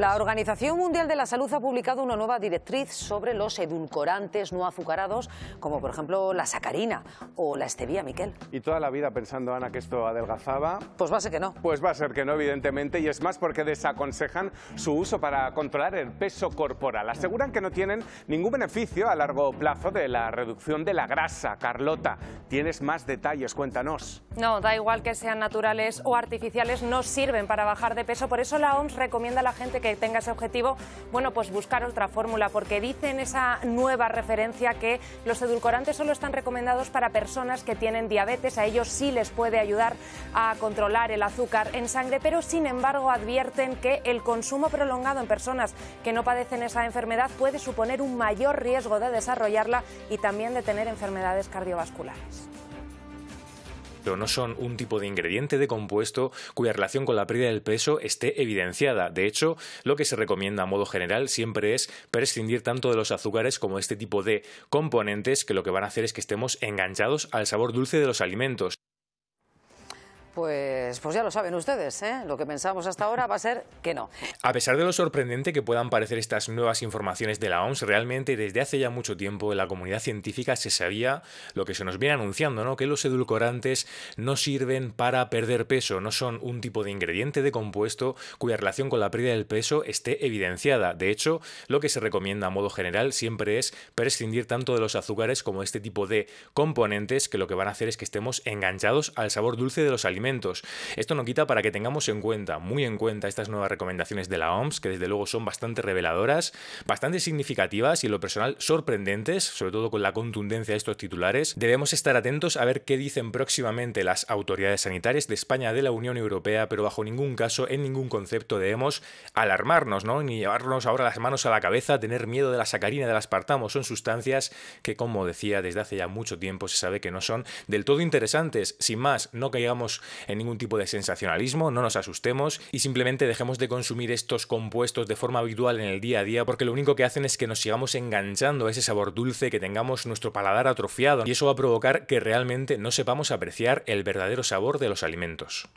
La Organización Mundial de la Salud ha publicado una nueva directriz sobre los edulcorantes no azucarados, como por ejemplo la sacarina o la stevia, Miquel. ¿Y toda la vida pensando, Ana, que esto adelgazaba? Pues va a ser que no. Pues va a ser que no, evidentemente, y es más porque desaconsejan su uso para controlar el peso corporal. Aseguran que no tienen ningún beneficio a largo plazo de la reducción de la grasa. Carlota, tienes más detalles, cuéntanos. No, da igual que sean naturales o artificiales, no sirven para bajar de peso, por eso la OMS recomienda a la gente que tenga ese objetivo, bueno, pues buscar otra fórmula, porque dicen en esa nueva referencia que los edulcorantes solo están recomendados para personas que tienen diabetes, a ellos sí les puede ayudar a controlar el azúcar en sangre, pero sin embargo advierten que el consumo prolongado en personas que no padecen esa enfermedad puede suponer un mayor riesgo de desarrollarla y también de tener enfermedades cardiovasculares pero no son un tipo de ingrediente de compuesto cuya relación con la pérdida del peso esté evidenciada. De hecho, lo que se recomienda a modo general siempre es prescindir tanto de los azúcares como este tipo de componentes que lo que van a hacer es que estemos enganchados al sabor dulce de los alimentos. Pues, pues ya lo saben ustedes, ¿eh? lo que pensamos hasta ahora va a ser que no. A pesar de lo sorprendente que puedan parecer estas nuevas informaciones de la OMS, realmente desde hace ya mucho tiempo en la comunidad científica se sabía lo que se nos viene anunciando, ¿no? que los edulcorantes no sirven para perder peso, no son un tipo de ingrediente de compuesto cuya relación con la pérdida del peso esté evidenciada. De hecho, lo que se recomienda a modo general siempre es prescindir tanto de los azúcares como de este tipo de componentes que lo que van a hacer es que estemos enganchados al sabor dulce de los alimentos esto no quita para que tengamos en cuenta, muy en cuenta, estas nuevas recomendaciones de la OMS, que desde luego son bastante reveladoras, bastante significativas y en lo personal sorprendentes, sobre todo con la contundencia de estos titulares. Debemos estar atentos a ver qué dicen próximamente las autoridades sanitarias de España, de la Unión Europea, pero bajo ningún caso, en ningún concepto debemos alarmarnos, ¿no? Ni llevarnos ahora las manos a la cabeza, tener miedo de la sacarina, del aspartamo. Son sustancias que, como decía, desde hace ya mucho tiempo se sabe que no son del todo interesantes. Sin más, no caigamos en ningún tipo de sensacionalismo, no nos asustemos y simplemente dejemos de consumir estos compuestos de forma habitual en el día a día porque lo único que hacen es que nos sigamos enganchando a ese sabor dulce, que tengamos nuestro paladar atrofiado y eso va a provocar que realmente no sepamos apreciar el verdadero sabor de los alimentos.